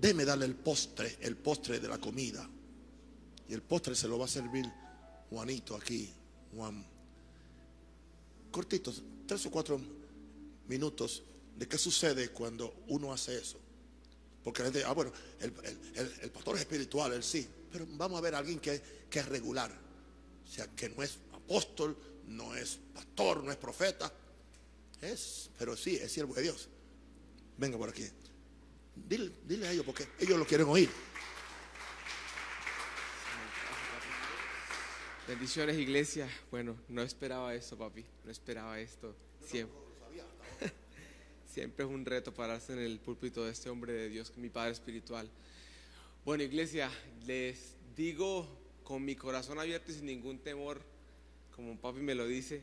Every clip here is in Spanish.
Deme darle el postre, el postre de la comida. Y el postre se lo va a servir Juanito aquí, Juan. Cortitos, tres o cuatro minutos de qué sucede cuando uno hace eso. Porque la gente, ah, bueno, el, pastor es espiritual, él sí. Pero vamos a ver a alguien que, que es regular. O sea, que no es apóstol, no es pastor, no es profeta. Es, pero sí, es siervo de Dios. Venga por aquí. Dile, a ellos porque ellos lo quieren oír. Bendiciones, iglesia. Bueno, no esperaba esto, papi. No esperaba esto. Siempre. Siempre es un reto pararse en el púlpito de este hombre de Dios, mi Padre Espiritual. Bueno, iglesia, les digo con mi corazón abierto y sin ningún temor, como papi me lo dice,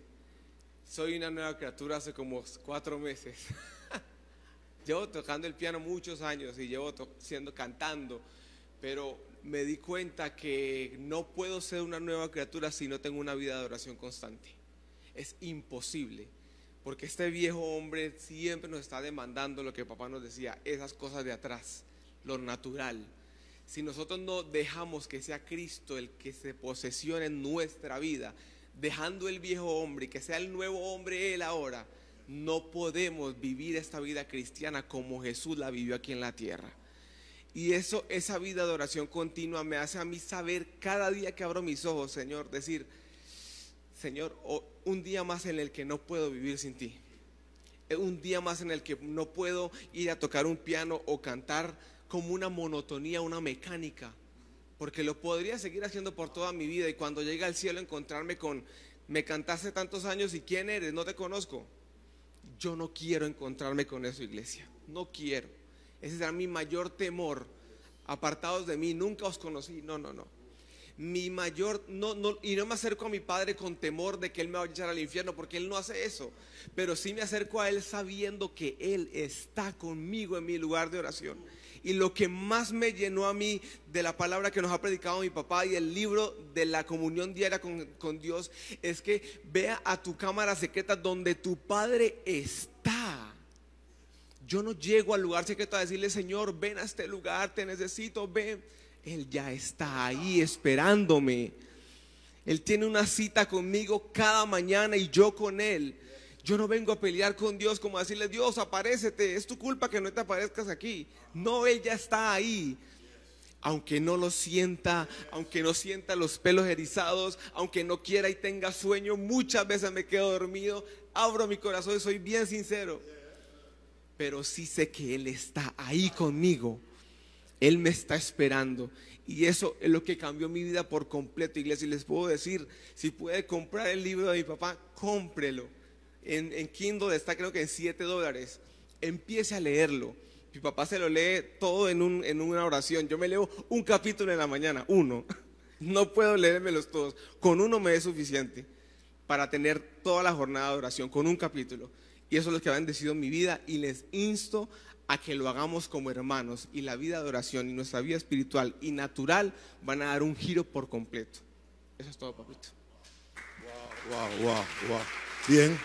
soy una nueva criatura hace como cuatro meses. Llevo tocando el piano muchos años y llevo siendo cantando, pero me di cuenta que no puedo ser una nueva criatura si no tengo una vida de oración constante. Es imposible, porque este viejo hombre siempre nos está demandando lo que papá nos decía, esas cosas de atrás, lo natural. Si nosotros no dejamos que sea Cristo el que se posesione en nuestra vida, dejando el viejo hombre y que sea el nuevo hombre él ahora, no podemos vivir esta vida cristiana como Jesús la vivió aquí en la tierra. Y eso, esa vida de oración continua me hace a mí saber cada día que abro mis ojos, Señor, decir, Señor, un día más en el que no puedo vivir sin ti. Eh, un día más en el que no puedo ir a tocar un piano o cantar como una monotonía, una mecánica. Porque lo podría seguir haciendo por toda mi vida y cuando llegue al cielo encontrarme con, me cantaste tantos años y quién eres, no te conozco yo no quiero encontrarme con eso, iglesia. No quiero. Ese será mi mayor temor. Apartados de mí, nunca os conocí. No, no, no. Mi mayor, no, no, y no me acerco a mi padre con temor de que él me va a echar al infierno, porque él no hace eso. Pero sí me acerco a él sabiendo que él está conmigo en mi lugar de oración y lo que más me llenó a mí de la palabra que nos ha predicado mi papá y el libro de la comunión diaria con, Dios es que vea a tu cámara secreta donde tu padre está. Yo no llego al lugar secreto a decirle, Señor, ven a este lugar, te necesito, ven. Él ya está ahí esperándome. Él tiene una cita conmigo cada mañana y yo con Él. Yo no vengo a pelear con Dios como decirle, Dios, aparécete, es tu culpa que no te aparezcas aquí. No, Él ya está ahí. Aunque no lo sienta, aunque no sienta los pelos erizados, aunque no quiera y tenga sueño, muchas veces me quedo dormido, abro mi corazón y soy bien sincero. Pero sí sé que Él está ahí conmigo. Él me está esperando. Y eso es lo que cambió mi vida por completo, iglesia. Y les puedo decir, si puede comprar el libro de mi papá, cómprelo en, Kindle está creo que en 7 dólares. Empiece a leerlo. Mi papá se lo lee todo en, una oración. Yo me leo un capítulo en la mañana, uno. No puedo leérmelos todos. Con uno me es suficiente para tener toda la jornada de oración, con un capítulo. Y eso es lo que ha bendecido mi vida y les insto a que lo hagamos como hermanos. Y la vida de oración y nuestra vida espiritual y natural van a dar un giro por completo. Eso es todo, papito. Wow, wow, wow, wow. Bien.